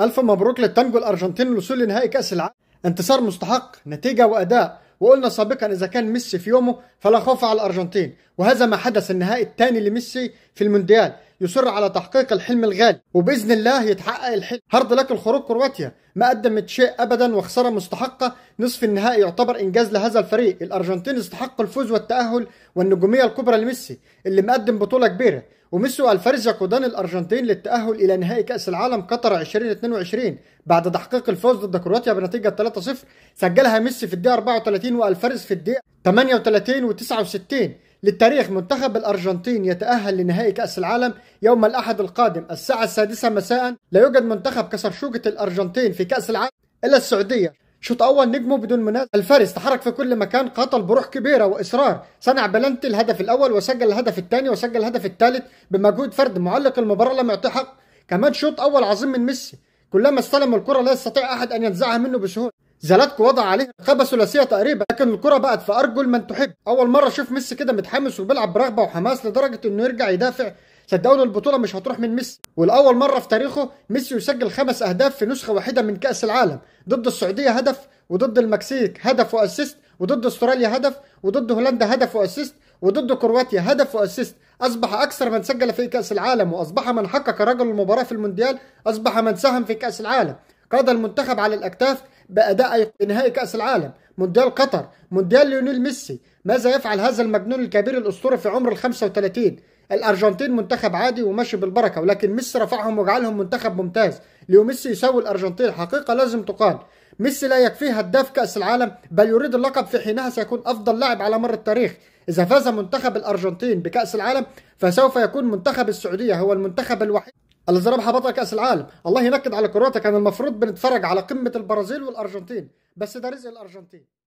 ألف مبروك للتانجو الأرجنتين الوصول لنهائي كأس العالم انتصار مستحق نتيجة وأداء وقلنا سابقا إذا كان ميسي في يومه فلا خوف على الأرجنتين وهذا ما حدث النهائي الثاني لميسي في المونديال يصر على تحقيق الحلم الغالي وباذن الله يتحقق الحلم هارد لك الخروج كرواتيا ما قدمت شيء ابدا وخساره مستحقه نصف النهائي يعتبر انجاز لهذا الفريق الارجنتين استحق الفوز والتاهل والنجوميه الكبرى لميسي اللي مقدم بطوله كبيره وميسي والفاريز يقودان الارجنتين للتاهل الى نهائي كاس العالم قطر 2022 بعد تحقيق الفوز ضد كرواتيا بنتيجه 3-0 سجلها ميسي في الدقيقه 34 والفارس في الدقيقه 38 و69 للتاريخ منتخب الأرجنتين يتأهل لنهائي كأس العالم يوم الأحد القادم الساعة السادسة مساء لا يوجد منتخب كسر شوكة الأرجنتين في كأس العالم إلا السعودية شوط اول نجمه بدون منازع الفارس تحرك في كل مكان قاتل بروح كبيره واصرار صنع بلنتي الهدف الاول وسجل الهدف الثاني وسجل الهدف الثالث بمجهود فرد معلق المباراه لم يعطيه حق كمان شوط اول عظيم من ميسي كلما استلم الكره لا يستطيع احد ان ينزعها منه بسهوله زلاتكو وضع عليه رقابه ثلاثيه تقريبا لكن الكره بقت في ارجل من تحب اول مره اشوف ميسي كده متحمس وبيلعب برغبه وحماس لدرجه انه يرجع يدافع صدقوني البطوله مش هتروح من ميسي ولاول مره في تاريخه ميسي يسجل خمس اهداف في نسخه واحده من كاس العالم ضد السعوديه هدف وضد المكسيك هدف واسيست وضد استراليا هدف وضد هولندا هدف واسيست وضد كرواتيا هدف واسيست اصبح اكثر من سجل في كاس العالم واصبح من حقق رجل المباراه في المونديال اصبح من ساهم في كاس العالم قاد المنتخب على الاكتاف بأداء نهائي كأس العالم مونديال قطر مونديال ليونيل ميسي ماذا يفعل هذا المجنون الكبير الأسطوري في عمر ال 35 الارجنتين منتخب عادي وماشي بالبركه ولكن ميسي رفعهم وجعلهم منتخب ممتاز ليو ميسي يساوي الارجنتين حقيقه لازم تقال ميسي لا يكفيه هداف كاس العالم بل يريد اللقب في حينها سيكون افضل لاعب على مر التاريخ اذا فاز منتخب الارجنتين بكاس العالم فسوف يكون منتخب السعوديه هو المنتخب الوحيد اللي ربح بطل كاس العالم الله ينكد على كرواتيا كان المفروض بنتفرج على قمه البرازيل والارجنتين بس ده رزق الارجنتين